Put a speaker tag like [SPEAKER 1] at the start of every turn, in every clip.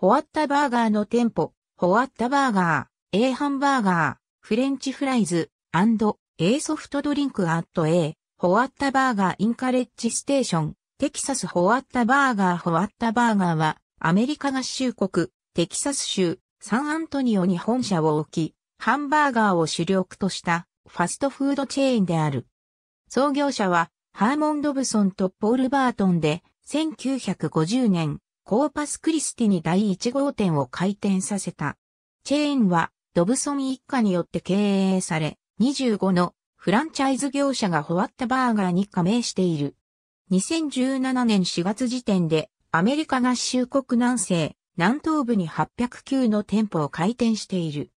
[SPEAKER 1] ホワッタバーガーの店舗、ホワッタバーガー、A ハンバーガ
[SPEAKER 2] ー、フレンチフライズ、A ソフトドリンクアット A、ホワッタバーガーインカレッジステーション、テキサスホワッタバーガーホワッタバーガーは、アメリカ合衆国、テキサス州、サンアントニオに本社を置き、ハンバーガーを主力としたファストフードチェーンである。創業者は、ハーモン・ドブソンとポール・バートンで、1950年、コーパスクリスティに第1号店を開店させた。チェーンはドブソン一家によって経営され、25のフランチャイズ業者がホワットバーガーに加盟している。2017年4月時点でアメリカ合衆国南西、南東部に809の店舗を開店している。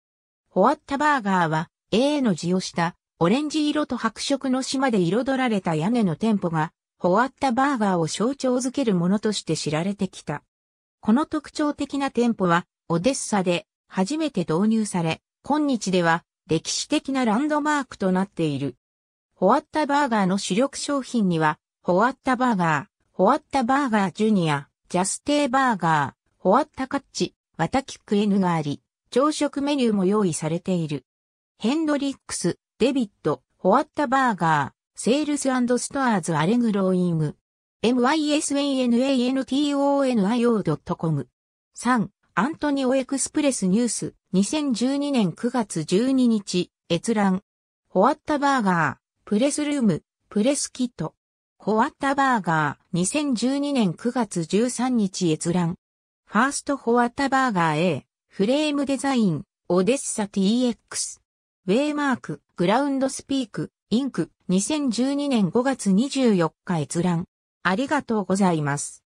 [SPEAKER 2] ホワッタバーガーは A の字をしたオレンジ色と白色の島で彩られた屋根の店舗がホワッタバーガーを象徴づけるものとして知られてきた。この特徴的な店舗は、オデッサで初めて導入され、今日では歴史的なランドマークとなっている。ホワッタバーガーの主力商品には、ホワッタバーガー、ホワッタバーガージュニア、ジャステーバーガー、ホワッタカッチ、ワタキック N があり、朝食メニューも用意されている。ヘンドリックス、デビット、ホワッタバーガー、セールスストアーズアレグロ w イ n g mysanantonio.com。3、アントニオエクスプレスニュース。2012年9月12日、閲覧。ホワッタバーガー、プレスルーム、プレスキット。ホワッタバーガー、2012年9月13日閲覧。ファーストホワッタバーガー A、フレームデザイン、オデッサ TX。ウェイマーク、グラウンドスピーク、インク、2012年5月
[SPEAKER 1] 24日閲覧。ありがとうございます。